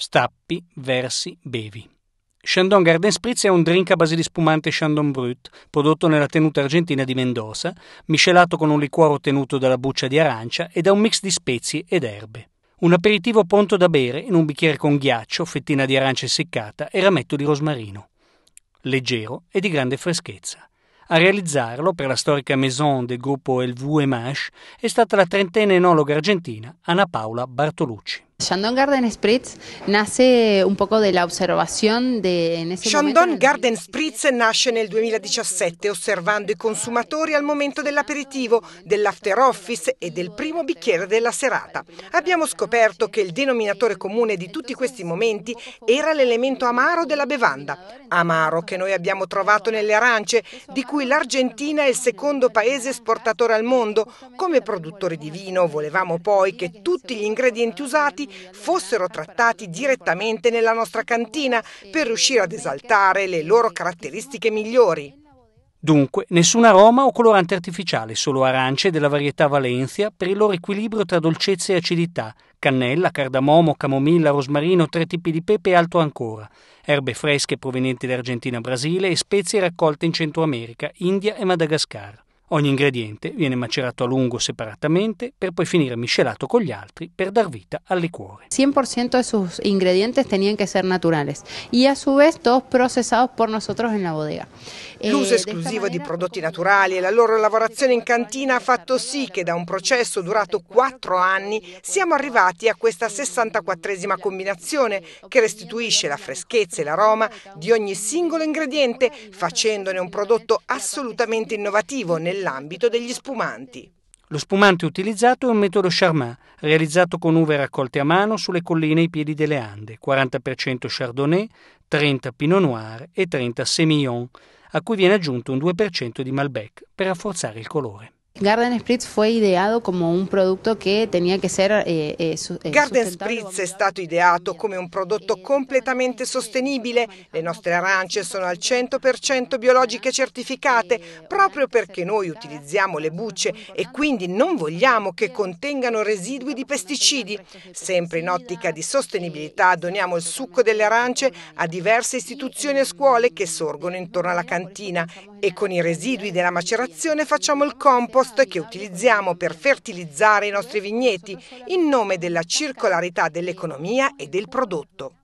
Stappi, versi, bevi. Chandon Garden Spritz è un drink a base di spumante Chandon Brut, prodotto nella tenuta argentina di Mendoza, miscelato con un liquore ottenuto dalla buccia di arancia e da un mix di spezie ed erbe. Un aperitivo pronto da bere in un bicchiere con ghiaccio, fettina di arancia essiccata e rametto di rosmarino. Leggero e di grande freschezza. A realizzarlo, per la storica maison del gruppo El Vue Vuemash, è stata la trentena enologa argentina Anna Paola Bartolucci. Shandong Garden Spritz nasce un po' della osservazione de, Shandong Garden Spritz nasce nel 2017 osservando i consumatori al momento dell'aperitivo, dell'after office e del primo bicchiere della serata. Abbiamo scoperto che il denominatore comune di tutti questi momenti era l'elemento amaro della bevanda. Amaro che noi abbiamo trovato nelle arance, di cui l'Argentina è il secondo paese esportatore al mondo. Come produttore di vino volevamo poi che tutti gli ingredienti usati fossero trattati direttamente nella nostra cantina per riuscire ad esaltare le loro caratteristiche migliori. Dunque, nessun aroma o colorante artificiale, solo arance della varietà Valencia per il loro equilibrio tra dolcezza e acidità, cannella, cardamomo, camomilla, rosmarino, tre tipi di pepe e altro ancora, erbe fresche provenienti da Argentina, Brasile e spezie raccolte in Centro America, India e Madagascar. Ogni ingrediente viene macerato a lungo separatamente per poi finire miscelato con gli altri per dar vita al liquore. 100% de sus ingredientes tenían que ser naturales y a su vez todos procesados por nosotros en la bodega. Eh, L'uso esclusivo di prodotti naturali e la loro lavorazione in cantina ha fatto sì che da un processo durato 4 anni siamo arrivati a questa 64esima combinazione che restituisce la freschezza e l'aroma di ogni singolo ingrediente facendone un prodotto assolutamente innovativo nel nell'ambito degli spumanti. Lo spumante utilizzato è un metodo Charmat, realizzato con uve raccolte a mano sulle colline ai piedi delle Ande, 40% Chardonnay, 30 Pinot Noir e 30 Semillon, a cui viene aggiunto un 2% di Malbec per rafforzare il colore. Garden Spritz fue ideato come un prodotto che tenía que ser eh, eh, eh Garden Spritz è stato ideato come un prodotto completamente sostenibile. Le nostre arance sono al 100% biologiche certificate proprio perché noi utilizziamo le bucce e quindi non vogliamo che contengano residui di pesticidi. Sempre in ottica di sostenibilità doniamo il succo delle arance a diverse istituzioni e scuole che sorgono intorno alla cantina e con i residui della macerazione facciamo il compost compost che utilizziamo per fertilizzare i nostri vigneti in nome della circolarità dell'economia e del prodotto.